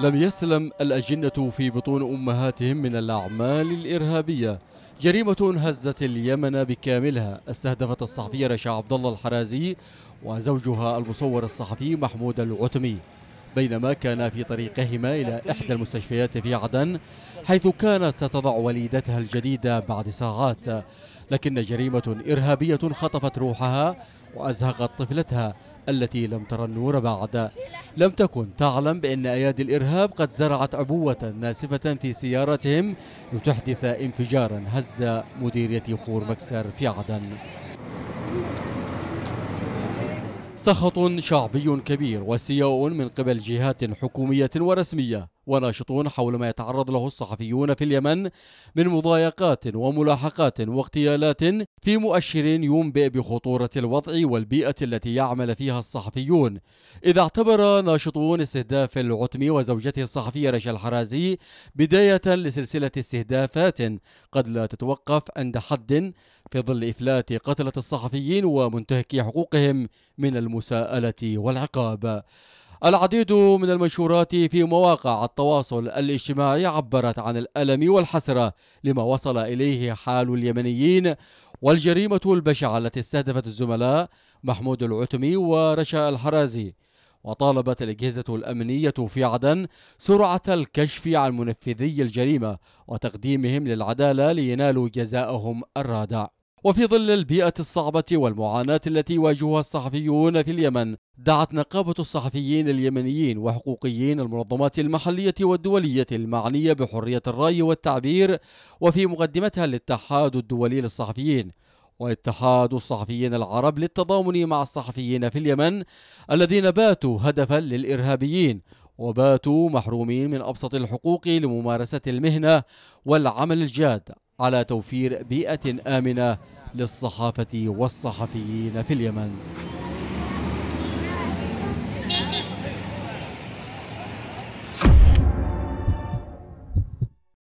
لم يسلم الأجنة في بطون أمهاتهم من الأعمال الإرهابية جريمة هزت اليمن بكاملها استهدفت الصحفية رشا عبد الله الحرازي وزوجها المصور الصحفي محمود العتمي بينما كانا في طريقهما إلى إحدى المستشفيات في عدن حيث كانت ستضع وليدتها الجديدة بعد ساعات لكن جريمة إرهابية خطفت روحها وأزهقت طفلتها التي لم ترى النور بعد لم تكن تعلم بأن أيادي الإرهاب قد زرعت عبوة ناسفة في سيارتهم لتحدث انفجارا هز مديرية خور مكسر في عدن سخط شعبي كبير وسياء من قبل جهات حكومية ورسمية وناشطون حول ما يتعرض له الصحفيون في اليمن من مضايقات وملاحقات واغتيالات في مؤشر ينبئ بخطورة الوضع والبيئة التي يعمل فيها الصحفيون إذا اعتبر ناشطون استهداف العتمي وزوجته الصحفية رشا الحرازي بداية لسلسلة استهدافات قد لا تتوقف عند حد في ظل إفلات قتلة الصحفيين ومنتهكي حقوقهم من المساءلة والعقاب العديد من المنشورات في مواقع التواصل الاجتماعي عبرت عن الألم والحسرة لما وصل إليه حال اليمنيين والجريمة البشعة التي استهدفت الزملاء محمود العتمي ورشا الحرازي وطالبت الأجهزة الأمنية في عدن سرعة الكشف عن منفذي الجريمة وتقديمهم للعدالة لينالوا جزاءهم الرادع وفي ظل البيئة الصعبة والمعاناة التي يواجهها الصحفيون في اليمن دعت نقابة الصحفيين اليمنيين وحقوقيين المنظمات المحلية والدولية المعنية بحرية الرأي والتعبير وفي مقدمتها الاتحاد الدولي للصحفيين واتحاد الصحفيين العرب للتضامن مع الصحفيين في اليمن الذين باتوا هدفا للإرهابيين وباتوا محرومين من أبسط الحقوق لممارسة المهنة والعمل الجاد على توفير بيئة آمنة للصحافة والصحفيين في اليمن